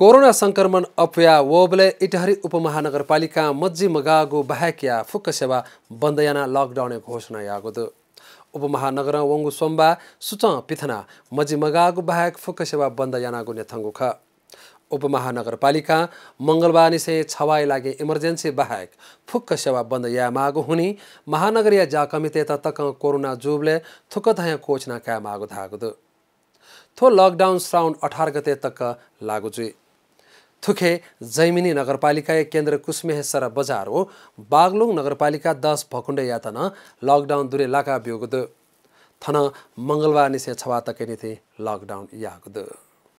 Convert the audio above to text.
corona संक्रमण अफया वोबले इटहरी उपमहानगरपालिका मज्जी मगागो बाहेक फुक्क सेवा घोषणा लकडाउनले दु उपमहानगर वंगु सोम्बा सुच पिथना मझीमगागो बाहेक फुक्क सेवा बन्द यना गुने ख उपमहानगरपालिका मङ्गलबार निसे छवाई लागे इमर्जेन्सी बाहेक फुक्क सेवा बन्द या मागो हुनी महानगरीय जा कमितेतात कोरोना थुक थुक्कथायाँ घोषणा कायम धागु दु थो लकडाउन श्रावण अठार गते तक्क लागु जु थुखे जैमिनी नगरपालिका केन्द्र कुसमेहेसर बजार हो बागलुङ नगरपालिका दस भकुण्ड यातन लकडाउन दुरे लाका बिउगुद थन मङ्गलबार निसे छवा तकेनिथे लकडाउन यागद